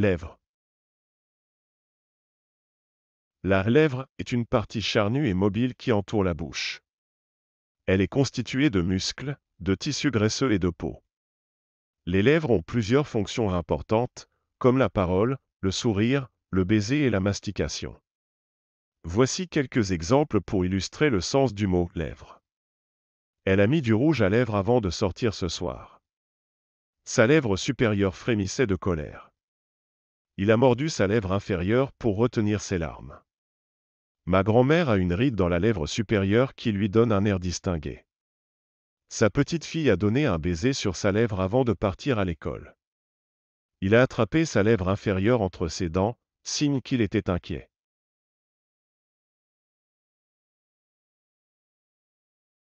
Lèvres. La lèvre est une partie charnue et mobile qui entoure la bouche. Elle est constituée de muscles, de tissus graisseux et de peau. Les lèvres ont plusieurs fonctions importantes, comme la parole, le sourire, le baiser et la mastication. Voici quelques exemples pour illustrer le sens du mot lèvre ». Elle a mis du rouge à lèvres avant de sortir ce soir. Sa lèvre supérieure frémissait de colère. Il a mordu sa lèvre inférieure pour retenir ses larmes. Ma grand-mère a une ride dans la lèvre supérieure qui lui donne un air distingué. Sa petite fille a donné un baiser sur sa lèvre avant de partir à l'école. Il a attrapé sa lèvre inférieure entre ses dents, signe qu'il était inquiet.